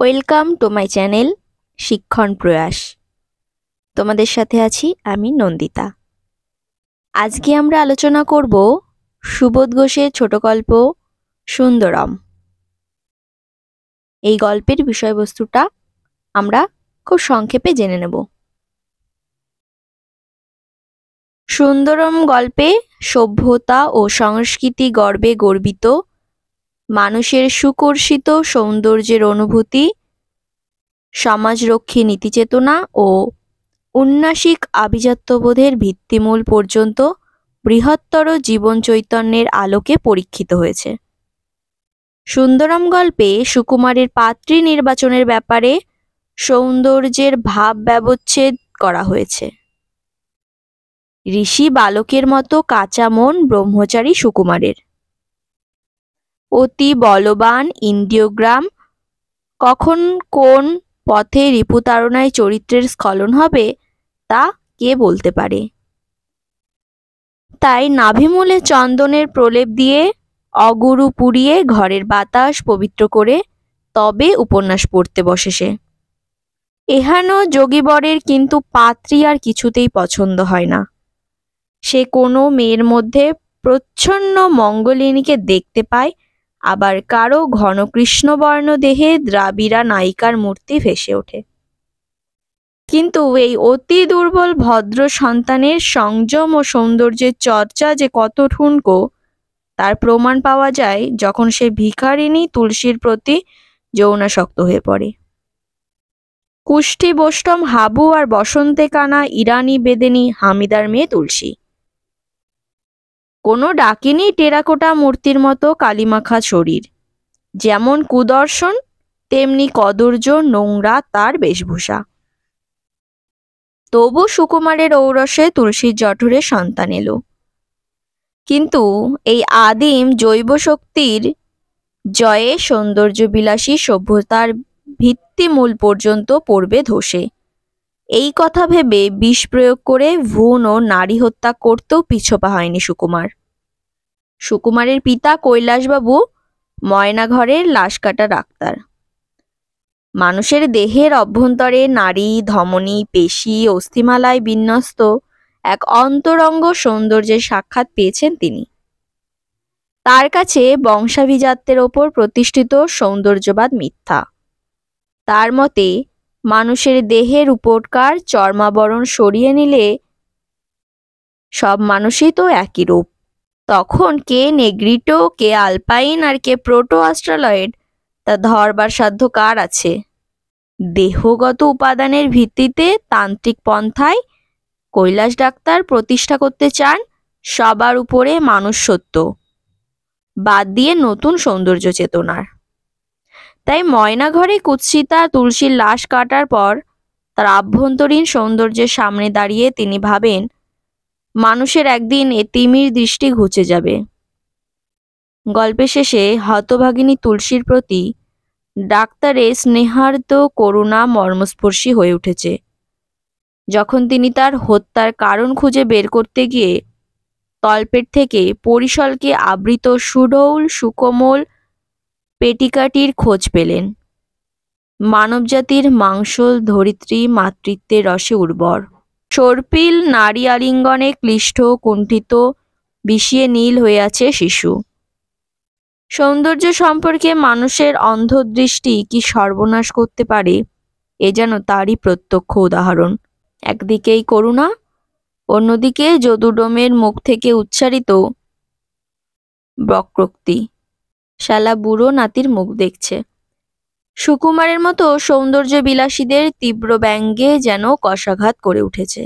welcome to my channel শিক্ষণ প্রয়াস তোমাদের সাথে আছি আমি নন্দিতা আজকে আমরা আলোচনা করব সুবোধ ঘোষের ছোট গল্প সুন্দরম এই গল্পের বিষয়বস্তুটা আমরা খুব সংক্ষেপে জেনে নেব সুন্দরম গল্পে সভ্যতা ও সংস্কৃতি গর্বে গর্বিত মানুষের সুকর্ষিত সৌন্দর্যের অনুভূতি সমাজরক্ষী নীতিচেতনা ও উন্নাসিক আভিজাত্যবোধের ভিত্তিমূল পর্যন্ত বৃহত্তর জীবন চৈতন্যের আলোকে পরীক্ষিত হয়েছে সুন্দরম গল্পে সুকুমারের পাত্রী নির্বাচনের ব্যাপারে সৌন্দর্যের ভাব ব্যবচ্ছেদ করা হয়েছে ঋষি বালকের মতো কাঁচা মন ব্রহ্মচারী সুকুমারের অতি বলবান ইন্দ্রিয়গ্রাম কখন কোন পথে রিপুতারণায় চরিত্রের স্খলন হবে তা কে বলতে পারে তাই নাভিমূলে চন্দনের প্রলেপ দিয়ে অগুরু পুড়িয়ে ঘরের বাতাস পবিত্র করে তবে উপন্যাস পড়তে বসে সে এহেন যোগীবরের কিন্তু পাত্রী আর কিছুতেই পছন্দ হয় না সে কোনো মেয়ের মধ্যে প্রচ্ছন্ন মঙ্গলিনীকে দেখতে পায় আবার কারো ঘন কৃষ্ণবর্ণ দেহে দ্রাবিড়া নায়িকার মূর্তি ভেসে ওঠে কিন্তু এই অতি দুর্বল ভদ্র সন্তানের সংযম ও সৌন্দর্যের চর্চা যে কত ঠুনকো তার প্রমাণ পাওয়া যায় যখন সে ভিখারিণী তুলসীর প্রতি যৌনাসক্ত হয়ে পড়ে কুষ্ঠি বৈষ্টম হাবু আর বসন্তে কানা ইরানি বেদেনী হামিদার মেয়ে তুলসী কোনো ডাকিনি টেরাকোটা মূর্তির মতো কালিমাখা শরীর যেমন কুদর্শন তেমনি কদর্য নোংরা তার বেশভূষা তবু সুকুমারের ঔরসে তুলসীর জঠরে সন্তান এলো কিন্তু এই আদিম জৈব শক্তির জয়ে সৌন্দর্য বিলাসী সভ্যতার ভিত্তিমূল পর্যন্ত পড়বে ধসে এই কথা ভেবে বিষ প্রয়োগ করে ভ্রূণ ও নারী হত্যা করতেও পিছপা হয়নি সুকুমার সুকুমারের পিতা কৈলাসবাবু ময়নাঘরের লাশ কাটা ডাক্তার মানুষের দেহের অভ্যন্তরে নারী ধমনী পেশি অস্থিমালায় বিন্যস্ত এক অন্তরঙ্গ সৌন্দর্যের সাক্ষাৎ পেয়েছেন তিনি তার কাছে বংশাভিজাত্যের ওপর প্রতিষ্ঠিত সৌন্দর্যবাদ মিথ্যা তার মতে মানুষের দেহের উপরকার চর্মাবরণ সরিয়ে নিলে সব মানুষই তো একই রূপ তখন কে নেগ্রিটো কে আলপাইন আর কে প্রোটো অ্যাস্ট্রালয়েড তা ধরবার সাধ্য কার আছে দেহগত উপাদানের ভিত্তিতে তান্ত্রিক পন্থায় কৈলাস ডাক্তার প্রতিষ্ঠা করতে চান সবার উপরে মানুষ সত্য বাদ দিয়ে নতুন সৌন্দর্য চেতনার তাই ময়নাঘরে কুৎসিতা তুলসীর লাশ কাটার পর তার আভ্যন্তরীণ সৌন্দর্যের সামনে দাঁড়িয়ে তিনি ভাবেন মানুষের একদিন এ তিমির দৃষ্টি ঘুচে যাবে গল্পের শেষে হতভাগিনী তুলসীর প্রতি ডাক্তারের স্নেহার্ধ করুণা মর্মস্পর্শী হয়ে উঠেছে যখন তিনি তার হত্যার কারণ খুঁজে বের করতে গিয়ে তলপেট থেকে পরিশলকে আবৃত সুডৌল সুকোমল পেটিকাটির খোঁজ পেলেন মানবজাতির মাংসল ধরিত্রী মাতৃত্বের রসে উর্বর সর্পিল নারী আলিঙ্গনে ক্লিষ্ট কুণ্ঠিত বিষিয়ে নীল হয়ে আছে শিশু সৌন্দর্য সম্পর্কে মানুষের অন্ধদৃষ্টি কি সর্বনাশ করতে পারে এ যেন তারই প্রত্যক্ষ উদাহরণ একদিকেই করুণা অন্যদিকে যদুডোমের মুখ থেকে উচ্চারিত বক্রোক্তি শালা বুড়ো নাতির মুখ দেখছে সুকুমারের মতো সৌন্দর্য বিলাসীদের তীব্র ব্যঙ্গে যেন কষাঘাত করে উঠেছে